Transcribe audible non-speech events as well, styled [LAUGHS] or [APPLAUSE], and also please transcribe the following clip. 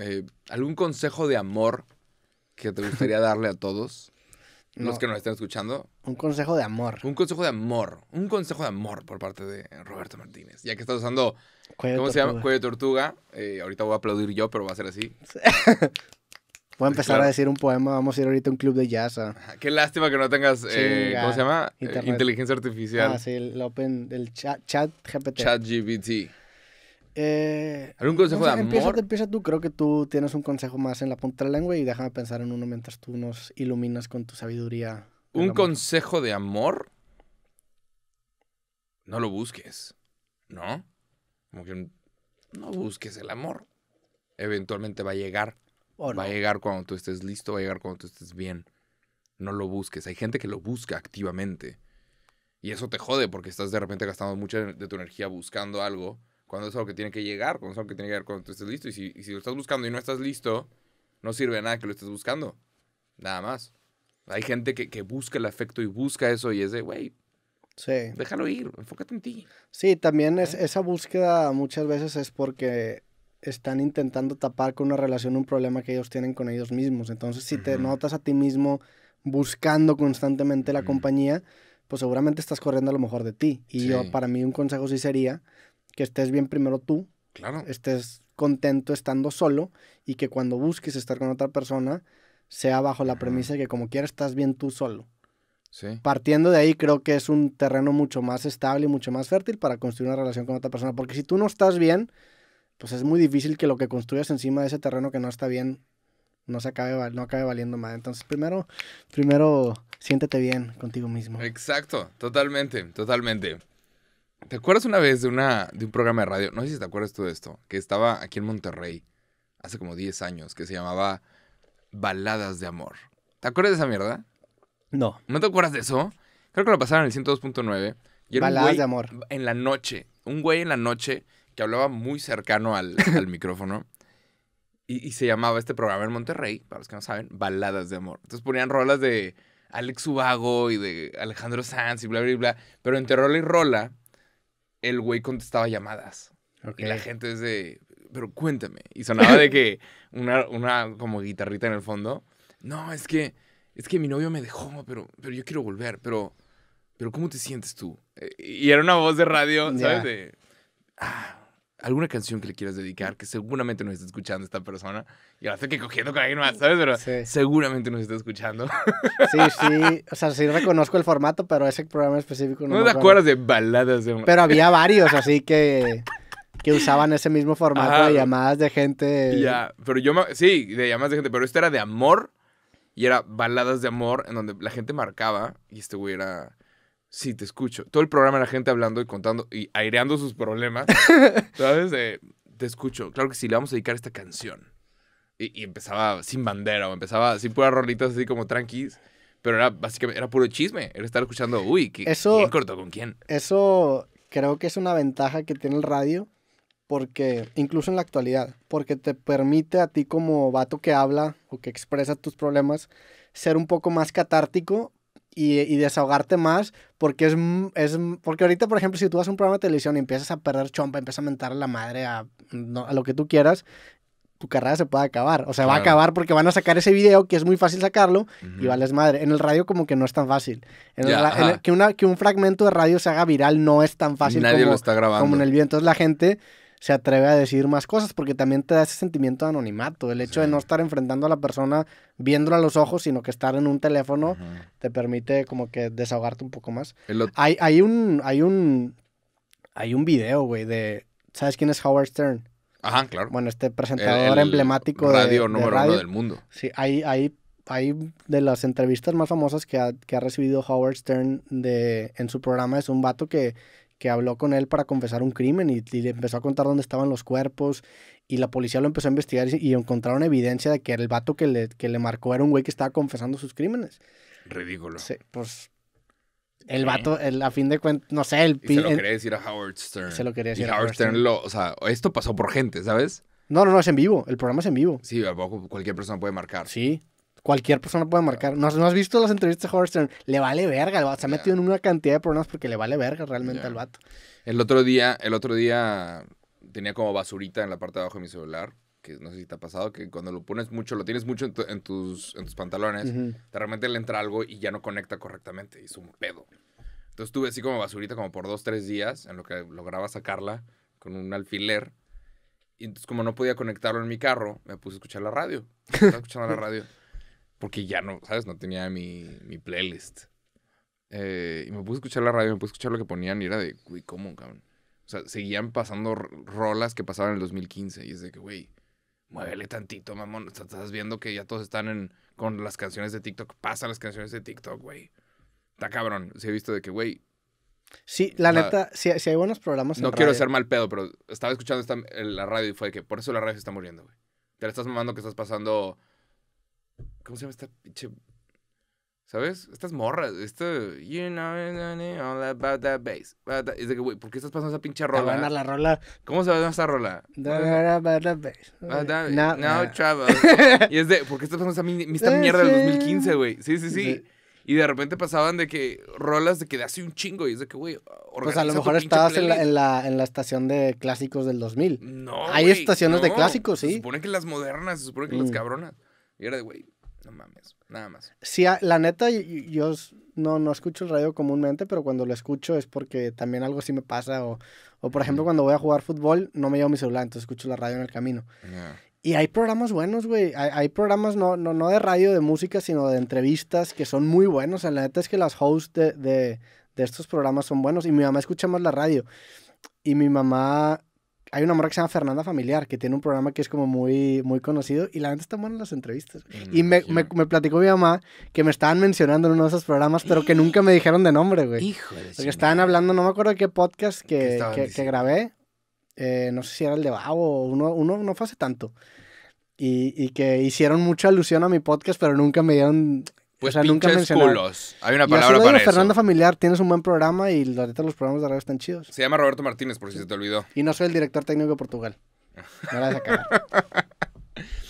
Eh, ¿algún consejo de amor que te gustaría darle a todos? [LAUGHS] Los que nos están escuchando. Un consejo de amor. Un consejo de amor. Un consejo de amor por parte de Roberto Martínez. Ya que estás usando. ¿Cómo se llama? Cuello de tortuga. Eh, ahorita voy a aplaudir yo, pero va a ser así. [LAUGHS] Voy a empezar a decir un poema. Vamos a ir ahorita a un club de jazz. Ah. Qué lástima que no tengas. Eh, ¿Cómo se llama? Inteligencia artificial. Ah, sí, el Open. El chat, chat GPT. Chat GPT. Eh, ¿Algún consejo de amor? Empieza, tú, creo que tú tienes un consejo más en la punta de la lengua y déjame pensar en uno mientras tú nos iluminas con tu sabiduría. ¿Un consejo de amor? No lo busques, ¿no? Como que no busques el amor. Eventualmente va a llegar. Va a llegar cuando tú estés listo, va a llegar cuando tú estés bien. No lo busques. Hay gente que lo busca activamente. Y eso te jode porque estás de repente gastando mucha de tu energía buscando algo cuando es algo que tiene que llegar, cuando es algo que tiene que llegar, cuando tú estés listo. Y si, lo estás buscando y no estás listo, no sirve de nada que lo estés buscando. Nada más. Hay gente que, busca el afecto y busca eso y es de, güey, déjalo ir, enfócate en ti. Sí, también ¿Eh? esa búsqueda muchas veces es porque están intentando tapar con una relación un problema que ellos tienen con ellos mismos. Entonces, si te notas a ti mismo buscando constantemente la compañía, pues seguramente estás corriendo a lo mejor de ti. Y yo, para mí, un consejo sí sería que estés bien primero tú. Claro. Estés contento estando solo y que cuando busques estar con otra persona sea bajo la premisa de que como quieras estás bien tú solo. Sí. Partiendo de ahí creo que es un terreno mucho más estable y mucho más fértil para construir una relación con otra persona, porque si tú no estás bien, pues es muy difícil que lo que construyas encima de ese terreno que no está bien no se acabe, no acabe valiendo más. Entonces, primero, primero siéntete bien contigo mismo. Exacto, totalmente, totalmente. ¿Te acuerdas una vez de, una, de un programa de radio? No sé si te acuerdas tú de esto, que estaba aquí en Monterrey hace como 10 años, que se llamaba Baladas de Amor. ¿Te acuerdas de esa mierda? No. ¿No te acuerdas de eso? Creo que lo pasaron en el 102.9. Baladas de amor. En la noche. Un güey en la noche que hablaba muy cercano [LAUGHS] al, micrófono. Y, y, se llamaba este programa en Monterrey, para los que no saben, Baladas de Amor. Entonces ponían rolas de Alex Ubago y de Alejandro Sanz y bla, bla, bla. Pero entre rola y rola el güey contestaba llamadas. Y la gente es de, pero cuéntame. Y sonaba de que [LAUGHS] una, una como guitarrita en el fondo. No, es que, es que mi novio me dejó, pero, pero yo quiero volver, pero, pero ¿cómo te sientes tú? Eh, y era una voz de radio, ¿sabes? alguna canción que le quieras dedicar, mm. que seguramente nos está escuchando esta persona. Y ahora sé que cogiendo con alguien más, ¿sabes? Pero seguramente nos está escuchando. Sí, sí. O sea, sí reconozco el formato, pero ese programa específico no. ¿No te acuerdas de baladas de Pero había varios, así que. Que usaban ese mismo formato de llamadas de gente. Ya, pero yo. Sí, de llamadas de gente, pero esto era de amor. Y era baladas de amor en donde la gente marcaba. Y este güey era Sí, te escucho. Todo el programa era gente hablando y contando y aireando sus problemas. [LAUGHS] ¿Sabes? te escucho. Claro que sí, le vamos a dedicar esta canción. Y, empezaba sin bandera o empezaba sin puras rolitas así como tranquis. Pero era básicamente, era puro chisme. Era estar escuchando, uy, ¿quién cortó con quién? Eso creo que es una ventaja que tiene el radio. Porque, incluso en la actualidad, porque te permite a ti como vato que habla o que expresa tus problemas, ser un poco más catártico y, desahogarte más, porque es, es, porque ahorita, por ejemplo, si tú vas a un programa de televisión y empiezas a perder chompa, empiezas a mentar a la madre a, a, lo que tú quieras, tu carrera se puede acabar. O sea, va a acabar porque van a sacar ese video, que es muy fácil sacarlo, y vale, y madre. En el radio como que no es tan fácil. que, una, que un fragmento de radio se haga viral no es tan fácil como, como en el video. es la gente se atreve a decir más cosas, porque también te da ese sentimiento de anonimato, el hecho de no estar enfrentando a la persona viéndola a los ojos, sino que estar en un teléfono te permite como que desahogarte un poco más. Hay, hay, un, hay un, hay un video, güey, de, ¿sabes quién es Howard Stern? Ajá, claro. Bueno, este presentador emblemático radio número uno del mundo. Sí, hay, hay, hay de las entrevistas más famosas que ha, que recibido Howard Stern de, en su programa es un vato que que habló con él para confesar un crimen y, le empezó a contar dónde estaban los cuerpos y la policía lo empezó a investigar y, encontraron evidencia de que el vato que le, que le marcó era un güey que estaba confesando sus crímenes. Ridículo. pues el vato, a fin de cuentas, no sé, el... Y se lo quería decir a Howard Stern. Se lo quería decir a Howard Stern. o sea, esto pasó por gente, ¿sabes? No, no, no, es en vivo. El programa es en vivo. Sí, cualquier persona puede marcar. Sí cualquier persona puede marcar. ¿No has, visto las entrevistas de Howard Le vale verga el vato. Se ha metido en una cantidad de problemas porque le vale verga realmente al vato. El otro día, el otro día tenía como basurita en la parte de abajo de mi celular. Que no sé si te ha pasado, que cuando lo pones mucho, lo tienes mucho en, tus, tus pantalones, uh de repente le entra algo y ya no conecta correctamente. Es un pedo. Entonces tuve así como basurita como por dos, tres días, en lo que lograba sacarla con un alfiler. Y entonces como no podía conectarlo en mi carro, me puse a escuchar la radio. Estaba escuchando la [LAUGHS] radio. Porque ya no, ¿sabes? No tenía mi, playlist. Eh, y me puse a escuchar la radio, me puse a escuchar lo que ponían y era de, güey, ¿cómo, cabrón? O sea, seguían pasando rolas que pasaban en el 2015 y es de que, güey, muévele tantito, mamón. Estás viendo que ya todos están en, con las canciones de TikTok. Pasan las canciones de TikTok, güey. Está cabrón. Se ha visto de que, güey. Sí, la, neta, si, hay buenos programas. no quiero ser mal pedo, pero estaba escuchando la radio y fue de que por eso la radio se está muriendo, güey. Te la estás mamando que estás pasando ¿Cómo se llama esta pinche? ¿Sabes? Estas morras, esto, you know, all about that bass. Es de que, güey, ¿por qué estás pasando esa pinche rola? ¿Cómo se va a esa rola? no, no, travel. y es de, ¿por qué estás pasando esa, esta mierda del 2015, güey? sí, sí. sí. Y de repente pasaban de que rolas de que de hace un chingo. Y es de que, güey, Pues a lo mejor estabas en la, en la, estación de clásicos del 2000. No. Hay estaciones de clásicos, sí. Se supone que las modernas, se supone que las mm. cabronas. Y era güey, no mames, nada más. Sí, ah, la neta, yo no, escucho el radio comúnmente, pero cuando lo escucho es porque también algo sí me pasa. O, por ejemplo, cuando voy a jugar fútbol, no me llevo mi celular, entonces escucho la radio en el camino. Y hay programas buenos, güey. Hay, programas no, de radio, de música, sino de entrevistas que son muy buenos. O sea, la neta es que las hosts de estos programas son buenos. Y mi mamá escucha más la radio. Y mi mamá hay una morra que se llama Fernanda Familiar, que tiene un programa que es como muy, muy conocido y la gente está buena en las entrevistas. Mm, y me, me, platicó mi mamá que me estaban mencionando en uno de esos programas, pero que nunca me dijeron de nombre, güey. Hijo Porque estaban hablando, no me acuerdo de qué podcast que, que, grabé. Eh, no sé si era el de Babo o uno, uno, no fue hace tanto. Y, y, que hicieron mucha alusión a mi podcast, pero nunca me dieron pues a nunca culos. Hay una palabra para eso. Fernando Familiar, tienes un buen programa y ahorita los programas de radio están chidos. Se llama Roberto Martínez, por si se te olvidó. Y no soy el director técnico de Portugal. No la a [LAUGHS]